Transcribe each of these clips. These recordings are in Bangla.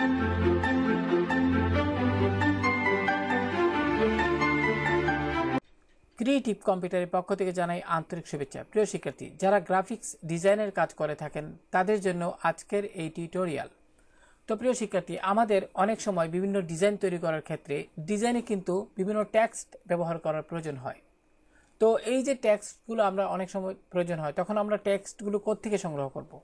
ক্রিয়েটিভ কম্পিউটারের পক্ষ থেকে জানাই আন্তরিক শুভেচ্ছা প্রিয় শিক্ষার্থী যারা গ্রাফিক্স ডিজাইনের কাজ করে থাকেন তাদের জন্য আজকের এই টিউটোরিয়াল তো প্রিয় শিক্ষার্থী আমাদের অনেক সময় বিভিন্ন ডিজাইন তৈরি করার ক্ষেত্রে ডিজাইনে কিন্তু বিভিন্ন ট্যাক্সট ব্যবহার করার প্রয়োজন হয় তো এই যে ট্যাক্সগুলো আমরা অনেক সময় প্রয়োজন হয় তখন আমরা ট্যাক্সটগুলো কোত্থেকে সংগ্রহ করবো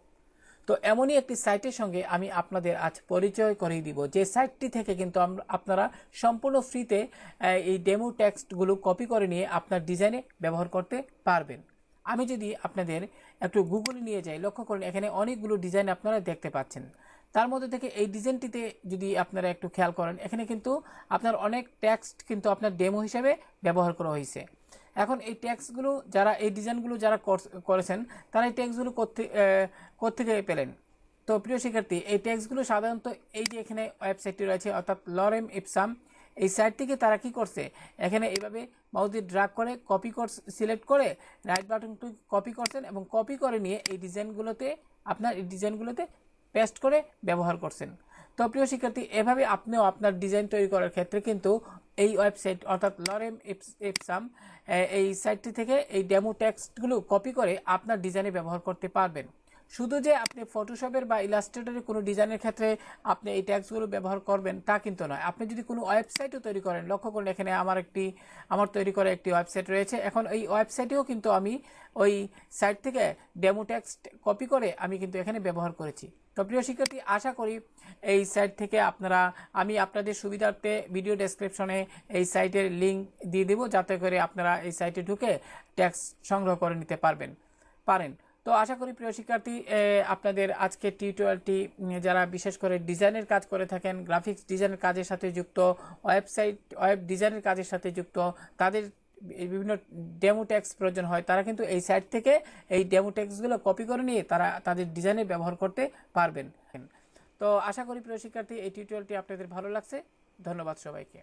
তো এমনই একটি সাইটের সঙ্গে আমি আপনাদের আজ পরিচয় করিয়ে দিব যে সাইটটি থেকে কিন্তু আপনারা সম্পূর্ণ ফ্রিতে এই ডেমো টেক্সটগুলো কপি করে নিয়ে আপনার ডিজাইনে ব্যবহার করতে পারবেন আমি যদি আপনাদের একটু গুগলে নিয়ে যাই লক্ষ্য করেন এখানে অনেকগুলো ডিজাইন আপনারা দেখতে পাচ্ছেন তার মধ্যে থেকে এই ডিজাইনটিতে যদি আপনারা একটু খেয়াল করেন এখানে কিন্তু আপনার অনেক টেক্সট কিন্তু আপনার ডেমো হিসাবে ব্যবহার করা হয়েছে এখন এই ট্যাক্সগুলো যারা এই ডিজাইনগুলো যারা করেছেন তারা এই ট্যাক্সগুলো কোথেকে পেলেন তো প্রিয় শিক্ষার্থী এই ট্যাক্সগুলো সাধারণত এই যে এখানে ওয়েবসাইটটি রয়েছে অর্থাৎ লরেম ইপসাম এই সাইট থেকে তারা কি করছে এখানে এইভাবে মাউস দিয়ে ড্রাগ করে কপি সিলেক্ট করে রাইট টু কপি করছেন এবং কপি করে নিয়ে এই ডিজাইনগুলোতে আপনার এই ডিজাইনগুলোতে পেস্ট করে ব্যবহার করছেন তো প্রিয় শিক্ষার্থী এভাবে আপনিও আপনার ডিজাইন তৈরি করার ক্ষেত্রে কিন্তু এই ওয়েবসাইট অর্থাৎ লরেম এপসাম এই সাইটটি থেকে এই ডেমো টেক্সটগুলো কপি করে আপনার ডিজাইনে ব্যবহার করতে পারবেন শুধু যে আপনি ফটোশপের বা ইলাস্ট্রেটরের কোনো ডিজাইনের ক্ষেত্রে আপনি এই ট্যাক্সগুলো ব্যবহার করবেন তা কিন্তু নয় আপনি যদি কোনো ওয়েবসাইটও তৈরি করেন লক্ষ্য করুন এখানে আমার একটি আমার তৈরি করা একটি ওয়েবসাইট রয়েছে এখন এই ওয়েবসাইটেও কিন্তু আমি ওই সাইট থেকে ডেমো ট্যাক্স কপি করে আমি কিন্তু এখানে ব্যবহার করেছি তো প্রিয় শিক্ষার্থী আশা করি এই সাইট থেকে আপনারা আমি আপনাদের সুবিধার্থে ভিডিও ডেসক্রিপশনে এই সাইটের লিঙ্ক দিয়ে দেবো যাতে করে আপনারা এই সাইটে ঢুকে ট্যাক্স সংগ্রহ করে নিতে পারবেন পারেন তো আশা করি প্রিয় শিক্ষার্থী আপনাদের আজকের টিউটোরিয়ালটি যারা বিশেষ করে ডিজাইনের কাজ করে থাকেন গ্রাফিক্স ডিজাইনের কাজের সাথে যুক্ত ওয়েবসাইট ওয়েব ডিজাইনের কাজের সাথে যুক্ত তাদের বিভিন্ন ডেমো ট্যাক্স প্রয়োজন হয় তারা কিন্তু এই সাইট থেকে এই ডেমো ট্যাক্সগুলো কপি করে নিয়ে তারা তাদের ডিজাইনে ব্যবহার করতে পারবেন তো আশা করি প্রিয় শিক্ষার্থী এই টিউটোরিয়ালটি আপনাদের ভালো লাগছে ধন্যবাদ সবাইকে